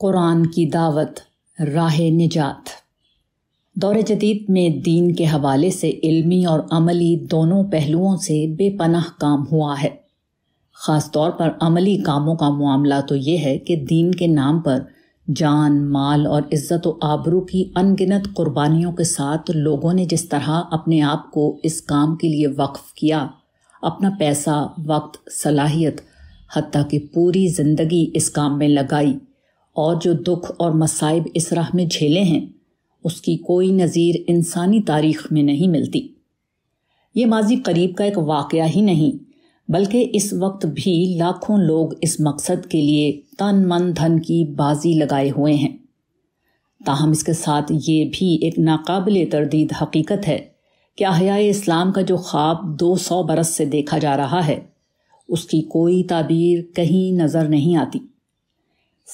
कुरान की दावत राह निजात दौरे जदीद में दीन के हवाले से इल्मी और अमली दोनों पहलुओं से बेपनाह काम हुआ है ख़ास तौर पर अमली कामों का मामला तो ये है कि दीन के नाम पर जान माल और इज़्ज़त व आबरू की अनगिनत कुर्बानियों के साथ लोगों ने जिस तरह अपने आप को इस काम के लिए वक्फ किया अपना पैसा वक्त सलाहियत हती कि पूरी ज़िंदगी इस काम में लगाई और जो दुख और मसाइब इस राह में झेले हैं उसकी कोई नज़ीर इंसानी तारीख में नहीं मिलती ये माजी करीब का एक वाक़ ही नहीं बल्कि इस वक्त भी लाखों लोग इस मकसद के लिए तन मन धन की बाजी लगाए हुए हैं ताहम इसके साथ ये भी एक नाकबिल तरदीद हकीकत है कि अहिया इस्लाम का जो ख्वाब दो सौ बरस से देखा जा रहा है उसकी कोई ताबीर कहीं नज़र नहीं आती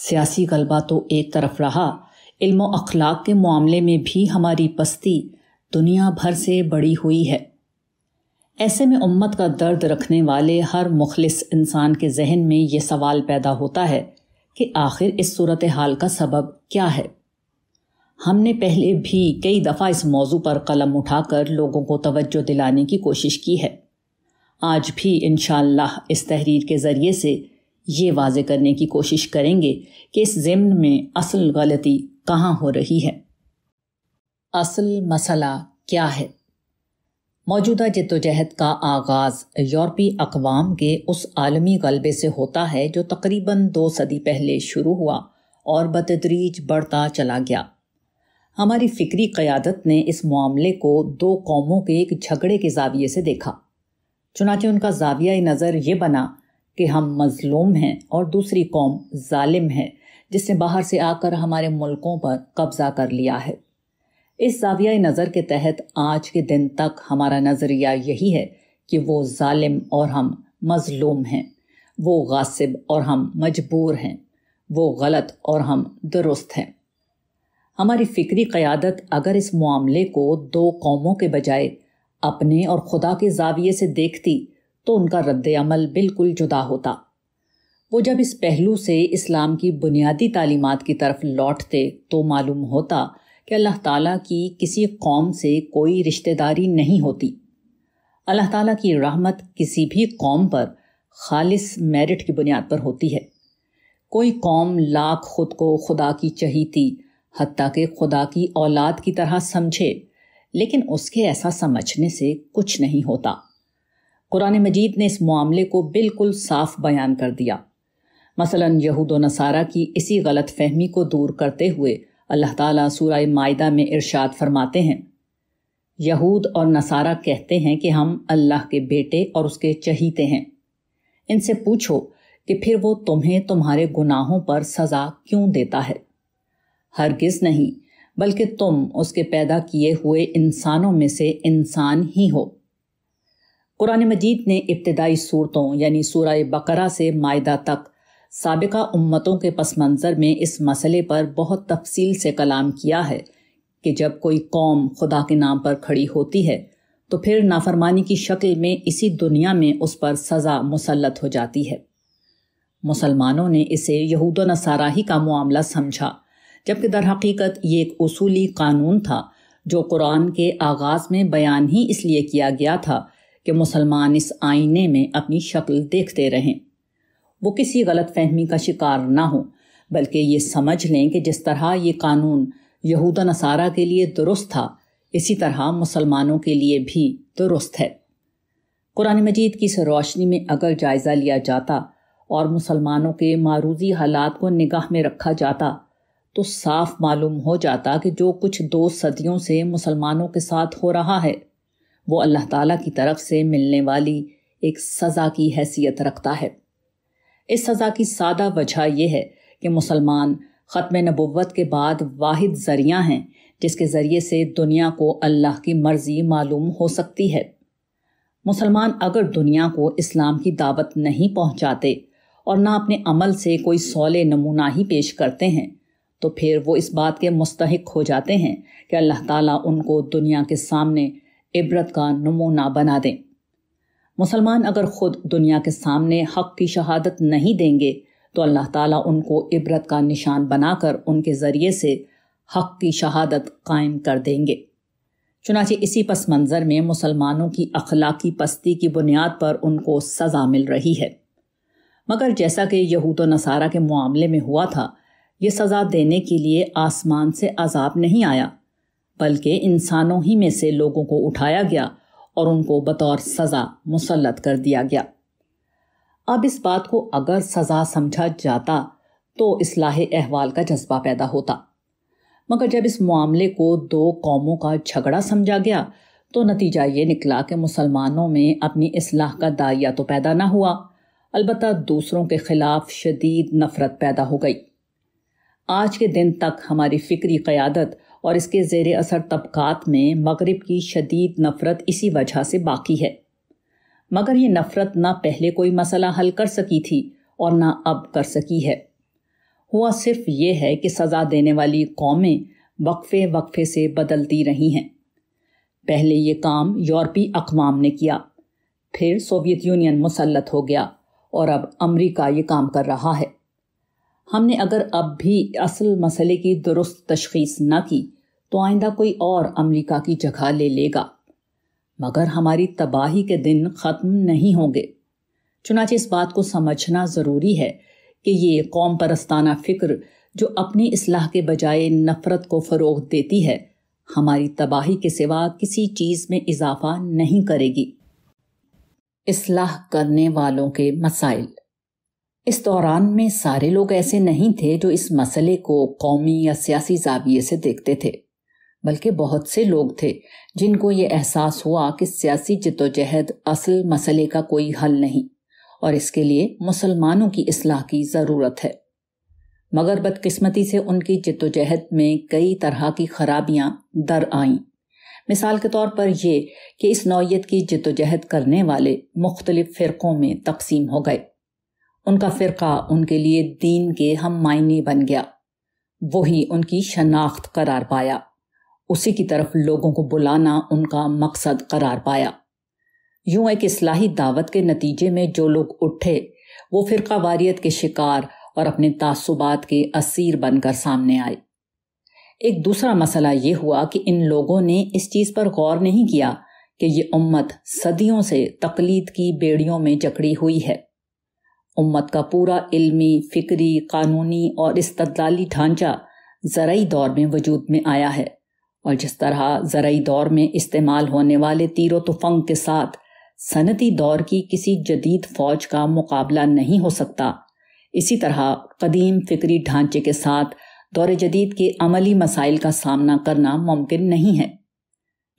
सियासी गलबा तो एक तरफ रहा इल्म अखलाक के मामले में भी हमारी पस्ती दुनिया भर से बड़ी हुई है ऐसे में उम्मत का दर्द रखने वाले हर मुखलिस इंसान के जहन में ये सवाल पैदा होता है कि आखिर इस सूरत हाल का सबब क्या है हमने पहले भी कई दफ़ा इस मौजू पर कलम उठाकर लोगों को तवज्जो दिलाने की कोशिश की है आज भी इन इस तहरीर के ज़रिए से ये वाज करने की कोशिश करेंगे कि इस ज़िम्न में असल गलती कहाँ हो रही है असल मसला क्या है मौजूदा जदोजहद का आगाज़ यूरोपी अकवाम के उस आलमी गलबे से होता है जो तकरीबन दो सदी पहले शुरू हुआ और बतदरीज बढ़ता चला गया हमारी फ़िक्री क़्यादत ने इस मामले को दो कौमों के एक झगड़े के जाविये से देखा चुनाचे उनका जाविया नज़र ये बना कि हम मज़लूम हैं और दूसरी कौम जालिम है जिसने बाहर से आकर हमारे मुल्कों पर कब्ज़ा कर लिया है इस जाविया नज़र के तहत आज के दिन तक हमारा नज़रिया यही है कि वो ालिम और हम मज़लूम हैं वो गासिब और हम मजबूर हैं वो गलत और हम दुरुस्त हैं हमारी फ़िक्री क़्यादत अगर इस मामले को दो कौमों के बजाय अपने और खुदा के जाविये से देखती तो उनका रद्द अमल बिल्कुल जुदा होता वो जब इस पहलू से इस्लाम की बुनियादी तालीमत की तरफ लौटते तो मालूम होता कि अल्लाह ताला की किसी कौम से कोई रिश्तेदारी नहीं होती अल्लाह ताला की रहमत किसी भी कौम पर खालिस मेरिट की बुनियाद पर होती है कोई कौम लाख खुद को खुदा की चहीती हती कि खुदा की औलाद की तरह समझे लेकिन उसके ऐसा समझने से कुछ नहीं होता कुरान मजीद ने इस मामले को बिल्कुल साफ बयान कर दिया मसला यहूद नसारा की इसी गलत फहमी को दूर करते हुए अल्लाह ताली सूरह मायदा में इर्शाद फरमाते हैं यहूद और नसारा कहते हैं कि हम अल्लाह के बेटे और उसके चहीते हैं इनसे पूछो कि फिर वो तुम्हें तुम्हारे गुनाहों पर सज़ा क्यों देता है हरगिज़ नहीं बल्कि तुम उसके पैदा किए हुए इंसानों में से इंसान ही हो कुरान मजीद ने इब्तदाई सूरतों यानी सूरह बकरा से मायदा तक सबका उम्मतों के पस मंज़र में इस मसले पर बहुत तफसील से कलाम किया है कि जब कोई कौम खुदा के नाम पर खड़ी होती है तो फिर नाफरमानी की शक्ल में इसी दुनिया में उस पर सज़ा मुसलत हो जाती है मुसलमानों ने इसे यहूद नसारा ही का मामला समझा जबकि दर हकीकत ये एक उसूली कानून था जो कुरान के आगाज़ में बयान ही इसलिए किया गया था कि मुसलमान इस आईने में अपनी शक्ल देखते रहें वो किसी गलत फहमी का शिकार ना हो बल्कि ये समझ लें कि जिस तरह ये कानून यहूदा नसारा के लिए दुरुस्त था इसी तरह मुसलमानों के लिए भी दुरुस्त है कुरान मजीद की इस रोशनी में अगर जायज़ा लिया जाता और मुसलमानों के मारूजी हालात को निगाह में रखा जाता तो साफ मालूम हो जाता कि जो कुछ दो सदियों से मुसलमानों के साथ हो रहा है वो अल्लाह ताला की तरफ से मिलने वाली एक सज़ा की हैसियत रखता है इस सज़ा की सादा वजह यह है कि मुसलमान ख़त्म नबूत के बाद वाहिद ज़रिया हैं जिसके ज़रिए से दुनिया को अल्लाह की मर्ज़ी मालूम हो सकती है मुसलमान अगर दुनिया को इस्लाम की दावत नहीं पहुंचाते और ना अपने अमल से कोई सौले नमूना ही पेश करते हैं तो फिर वो इस बात के मुस्तक हो जाते हैं कि अल्लाह ताला उनको दुनिया के सामने इबरत का नमूना बना दें मुसलमान अगर खुद दुनिया के सामने हक की शहादत नहीं देंगे तो अल्लाह ताला उनको इबरत का निशान बनाकर उनके ज़रिए से हक की शहादत कायम कर देंगे चुनाचे इसी पस मंज़र में मुसलमानों की अखलाकी पस्ती की बुनियाद पर उनको सज़ा मिल रही है मगर जैसा कि यहूद नसारा के मामले में हुआ था ये सज़ा देने के लिए आसमान से अजाब नहीं आया बल्कि इंसानों ही में से लोगों को उठाया गया और उनको बतौर सज़ा मुसलत कर दिया गया अब इस बात को अगर सज़ा समझा जाता तो इसलाह अहवाल का जज्बा पैदा होता मगर जब इस मामले को दो कौमों का झगड़ा समझा गया तो नतीजा ये निकला कि मुसलमानों में अपनी असलाह का दायरा तो पैदा ना हुआ अलबत् दूसरों के खिलाफ शदीद नफरत पैदा हो गई आज के दिन तक हमारी फिक्री क़्यादत और इसके ज़ेर असर तबक़ात में मगरब की शदीद नफ़रत इसी वजह से बाकी है मगर ये नफ़रत ना पहले कोई मसला हल कर सकी थी और ना अब कर सकी है हुआ सिर्फ ये है कि सज़ा देने वाली कौमें वक्फे वक्फे से बदलती रही हैं पहले ये काम यूरोपी अकवाम ने किया फिर सोवियत यूनियन मुसलत हो गया और अब अमरीका ये काम कर रहा है हमने अगर अब भी असल मसले की दुरुस्त तशखीस न की तो आइंदा कोई और अमरीका की जगह ले लेगा मगर हमारी तबाही के दिन ख़त्म नहीं होंगे चुनाचे इस बात को समझना ज़रूरी है कि ये कौम परस्ताना फ़िक्र जो अपनी असलाह के बजाय नफ़रत को फ़रोग देती है हमारी तबाही के सिवा किसी चीज़ में इजाफा नहीं करेगी असलाह करने वालों के मसाइल इस दौरान में सारे लोग ऐसे नहीं थे जो इस मसले को कौमी या सियासी जाविये से देखते थे बल्कि बहुत से लोग थे जिनको ये एहसास हुआ कि सियासी जदोजहद असल मसले का कोई हल नहीं और इसके लिए मुसलमानों की असलाह की ज़रूरत है मगर बदकिस्मती से उनकी जदोजहद में कई तरह की खराबियां दर आईं मिसाल के तौर पर ये कि इस नौीयत की जदोजहद करने वाले मुख्तलिफ फ़िरक़ों में तकसीम हो गए उनका फ़िरका उनके लिए दीन के हम मायने बन गया वही उनकी शनाख्त करार पाया उसी की तरफ लोगों को बुलाना उनका मकसद करार पाया यूं एक असलाही दावत के नतीजे में जो लोग उठे वो फ़िरका वारियत के शिकार और अपने तासुबात के असीर बनकर सामने आए एक दूसरा मसला ये हुआ कि इन लोगों ने इस चीज़ पर गौर नहीं किया कि ये उम्मत सदियों से तकलीद की बेड़ियों में जकड़ी हुई है उम्मत का पूरा इल्मी फिक्री कानूनी और इस्तदलाली ढांचा ज़रई दौर में वजूद में आया है और जिस तरह ज़रूरी दौर में इस्तेमाल होने वाले तीरो तुफंग के साथ सनती दौर की किसी जदीद फौज का मुकाबला नहीं हो सकता इसी तरह कदीम फिक्री ढांचे के साथ दौर जदीद के अमली मसाइल का सामना करना मुमकिन नहीं है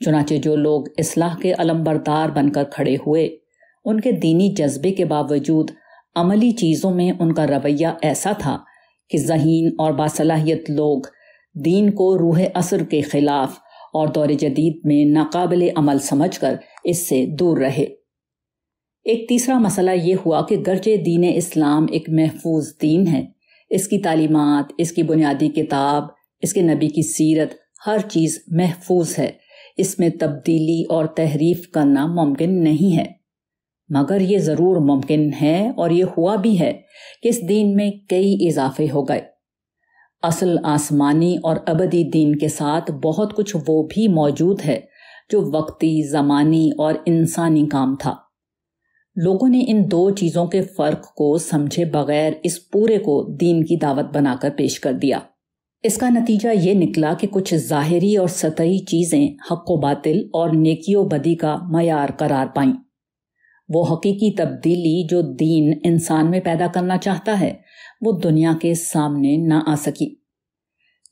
चुनाचे जो लोग इसलाह के अलम्बरदार बनकर खड़े हुए उनके दीनी जज्बे के बावजूद अमली चीज़ों में उनका रवैया ऐसा था कि जहीन और बासलाहियत लोग दीन को रूह असर के खिलाफ और दौर जदीद में नाकबिल अमल समझ कर इससे दूर रहे एक तीसरा मसला ये हुआ कि गर्ज दीन इस्लाम एक महफूज दीन है इसकी तालीमत इसकी बुनियादी किताब इसके नबी की सीरत हर चीज़ महफूज है इसमें तब्दीली और तहरीफ करना मुमकिन नहीं है मगर ये ज़रूर मुमकिन है और ये हुआ भी है कि इस दीन में कई इजाफे हो गए असल आसमानी और अबदी दीन के साथ बहुत कुछ वो भी मौजूद है जो वक्ती ज़मानी और इंसानी काम था लोगों ने इन दो चीज़ों के फ़र्क को समझे बगैर इस पूरे को दीन की दावत बनाकर पेश कर दिया इसका नतीजा ये निकला कि कुछ ज़ाहरी और सतही चीज़ें हक व बातिल और नेकी व बदी का मैार करार पाईं वो हकीकी तब्दीली जो दीन इंसान में पैदा करना चाहता है वो दुनिया के सामने ना आ सकी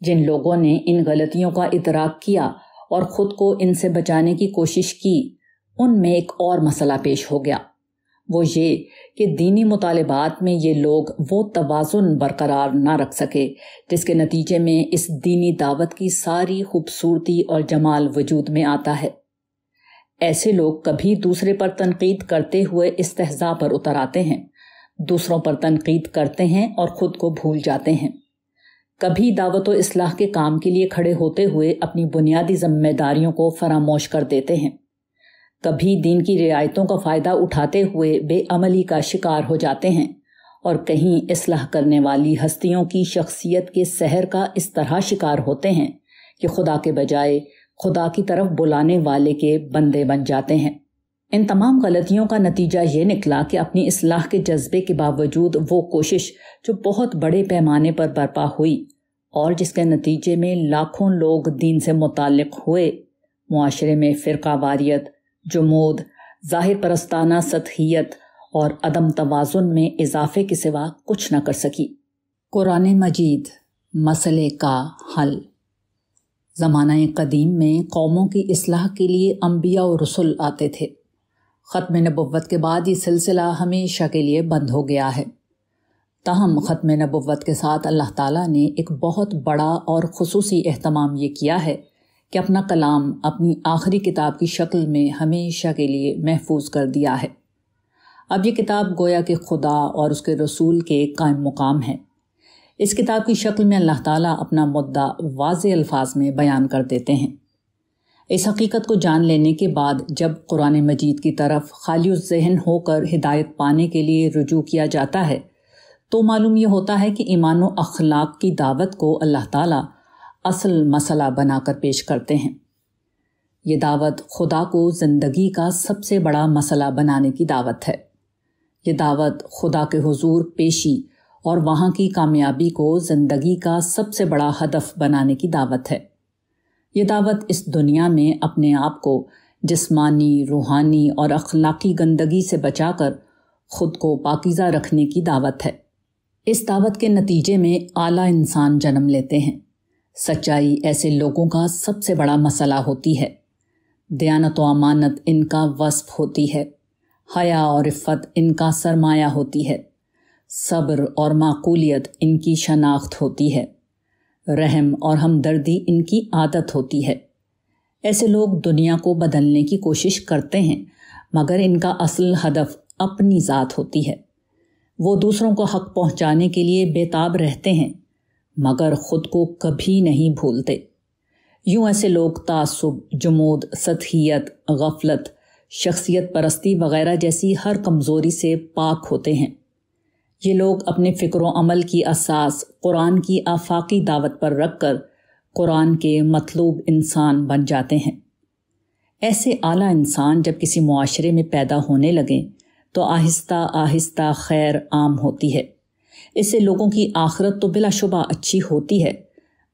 जिन लोगों ने इन गलतियों का इतराक किया और ख़ुद को इनसे बचाने की कोशिश की उनमें एक और मसला पेश हो गया वो ये कि दीनी मुतालबात में ये लोग वो तोज़ुन बरकरार ना रख सके जिसके नतीजे में इस दीनी दावत की सारी खूबसूरती और जमाल वजूद में आता है ऐसे लोग कभी दूसरे पर तनकीद करते हुए इस्तेजा पर उतर आते हैं दूसरों पर तनकीद करते हैं और ख़ुद को भूल जाते हैं कभी दावत असलाह के काम के लिए खड़े होते हुए अपनी बुनियादी जिम्मेदारियों को फरामोश कर देते हैं कभी दीन की रियायतों का फ़ायदा उठाते हुए बेअमली का शिकार हो जाते हैं और कहीं असलाह करने वाली हस्तियों की शख्सियत के सहर का इस तरह शिकार होते हैं कि खुदा के बजाय खुदा की तरफ बुलाने वाले के बंदे बन जाते हैं इन तमाम गलतियों का नतीजा ये निकला कि अपनी असलाह के जज्बे के बावजूद वो कोशिश जो बहुत बड़े पैमाने पर बर्पा हुई और जिसके नतीजे में लाखों लोग दीन से मुतक हुए माशरे में फ़िरका वारियत जमूद ज़ाहिर परस्ताना सतहियत और अदम तोज़ुन में इजाफे के सिवा कुछ न कर सकी कुरान मजीद मसले का हल ज़माना कदीम में कौमों की असलाह के लिए अम्बिया और रसुल आते थे ख़त्म नबुवत के बाद ये सिलसिला हमेशा के लिए बंद हो गया है तहम ख़त्म नबुवत के साथ अल्लाह ताला ने एक बहुत बड़ा और खसूस अहतमाम ये किया है कि अपना कलाम अपनी आखिरी किताब की शक्ल में हमेशा के लिए महफूज कर दिया है अब ये किताब गोया के खुदा और उसके रसूल के कायम मुकाम है इस किताब की शक्ल में अल्लाह ताला अपना मुद्दा वाज अल्फाज में बयान कर देते हैं इस हकीकत को जान लेने के बाद जब कुरान मजीद की तरफ खाली जहन होकर हिदायत पाने के लिए रुजू किया जाता है तो मालूम यह होता है कि ईमान व अखलाक की दावत को अल्लाह ताला असल मसला बनाकर पेश करते हैं ये दावत खुदा को ज़िंदगी का सबसे बड़ा मसला बनाने की दावत है ये दावत खुदा के हुजूर पेशी और वहाँ की कामयाबी को ज़िंदगी का सबसे बड़ा हदफ बनाने की दावत है ये दावत इस दुनिया में अपने आप को जिस्मानी रूहानी और अखलाकी गंदगी से बचाकर खुद को पाकिज़ा रखने की दावत है इस दावत के नतीजे में आला इंसान जन्म लेते हैं सच्चाई ऐसे लोगों का सबसे बड़ा मसला होती है दयानत व अमानत इनका वस्फ होती है हया और इफ़त इनका सरमाया होती है सब्र और माकूलियत इनकी शनाख्त होती है रहम और हमदर्दी इनकी आदत होती है ऐसे लोग दुनिया को बदलने की कोशिश करते हैं मगर इनका असल हदफ अपनी ज़ात होती है वो दूसरों को हक पहुंचाने के लिए बेताब रहते हैं मगर ख़ुद को कभी नहीं भूलते यूं ऐसे लोग तासुब जमूद सतहियत गफलत शख्सियत परस्ती वगैरह जैसी हर कमज़ोरी से पाक होते हैं ये लोग अपने फ़िक्र अमल की असास कुरान की आफाकी दावत पर रख कर कुरान के मतलूब इंसान बन जाते हैं ऐसे आला इंसान जब किसी माशरे में पैदा होने लगें तो आहिस्ता आहिस्ता खैर आम होती है इससे लोगों की आखरत तो बिलाशुबा अच्छी होती है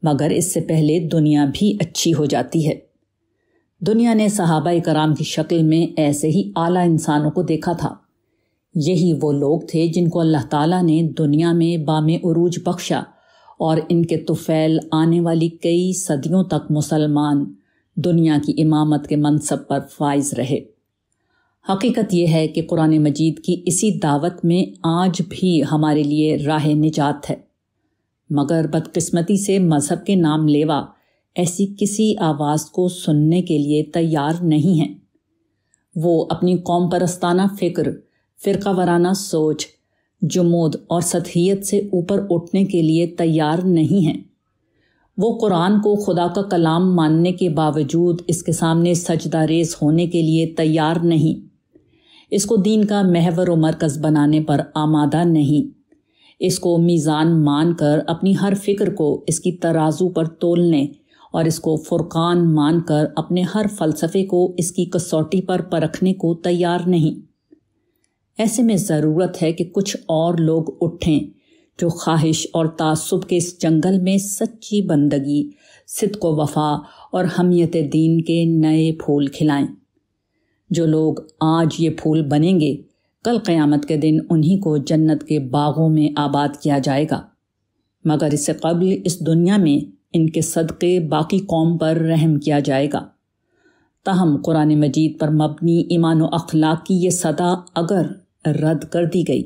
मगर इससे पहले दुनिया भी अच्छी हो जाती है दुनिया ने सहाबा कराम की शक्ल में ऐसे ही आला इंसानों को देखा था यही वो लोग थे जिनको अल्लाह ताला ने दुनिया में बाम अरूज बख्शा और इनके तुफैल आने वाली कई सदियों तक मुसलमान दुनिया की इमामत के मनसब पर फाइज रहे हकीकत यह है कि कुरान मजीद की इसी दावत में आज भी हमारे लिए राह निजात है मगर बदकिस्मती से मज़हब के नाम लेवा ऐसी किसी आवाज़ को सुनने के लिए तैयार नहीं है वो अपनी कौम परस्ताना फ़िक्र फ़िरका वराना सोच जमूद और सतहीत से ऊपर उठने के लिए तैयार नहीं हैं वो कुरान को खुदा का कलाम मानने के बावजूद इसके सामने सजदा रेज होने के लिए तैयार नहीं इसको दीन का महवर व मरकज़ बनाने पर आमादा नहीं इसको मीज़ान मान कर अपनी हर फिक्र को इसकी तराजू पर तोलने और इसको फुरकान मान कर अपने हर फ़लसफ़े को इसकी कसौटी पर परखने को तैयार नहीं ऐसे में ज़रूरत है कि कुछ और लोग उठें जो ख्वाहिश और तसब के इस जंगल में सच्ची बंदगी सिद को वफा और हमियत दीन के नए फूल खिलाएं जो लोग आज ये फूल बनेंगे कल क़यामत के दिन उन्हीं को जन्नत के बागों में आबाद किया जाएगा मगर इससे कबल इस दुनिया में इनके सदक़े बाकी कौम पर रहम किया जाएगा ताहम कुरान मजीद पर मबनी ईमान अखलाक की ये सदा अगर रद्द कर दी गई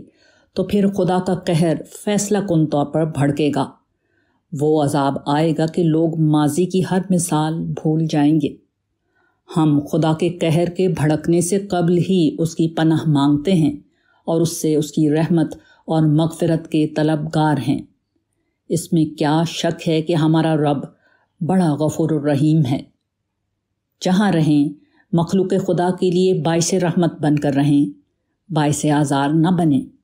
तो फिर खुदा का कहर फैसला कन तौर पर भड़केगा वो अजाब आएगा कि लोग माजी की हर मिसाल भूल जाएंगे हम खुदा के कहर के भड़कने से कबल ही उसकी पनाह मांगते हैं और उससे उसकी रहमत और मगफरत के तलबगार हैं इसमें क्या शक है कि हमारा रब बड़ा गफुर रहीम है जहाँ रहें मखलूक खुदा के लिए बायस रहमत बनकर रहें बायस आज़ार न बने